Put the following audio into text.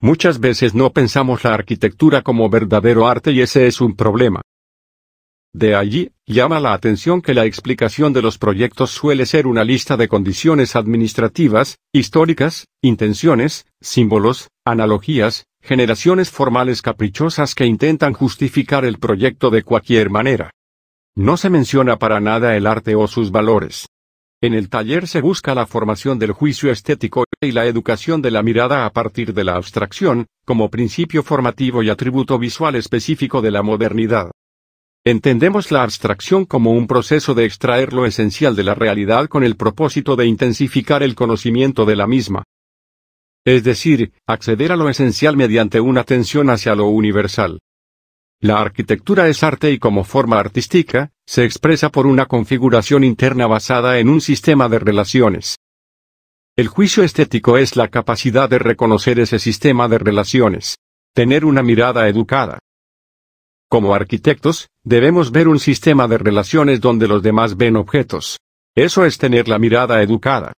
Muchas veces no pensamos la arquitectura como verdadero arte y ese es un problema. De allí, llama la atención que la explicación de los proyectos suele ser una lista de condiciones administrativas, históricas, intenciones, símbolos, analogías, generaciones formales caprichosas que intentan justificar el proyecto de cualquier manera. No se menciona para nada el arte o sus valores. En el taller se busca la formación del juicio estético y la educación de la mirada a partir de la abstracción, como principio formativo y atributo visual específico de la modernidad. Entendemos la abstracción como un proceso de extraer lo esencial de la realidad con el propósito de intensificar el conocimiento de la misma. Es decir, acceder a lo esencial mediante una tensión hacia lo universal. La arquitectura es arte y como forma artística, se expresa por una configuración interna basada en un sistema de relaciones. El juicio estético es la capacidad de reconocer ese sistema de relaciones, tener una mirada educada. Como arquitectos, debemos ver un sistema de relaciones donde los demás ven objetos. Eso es tener la mirada educada.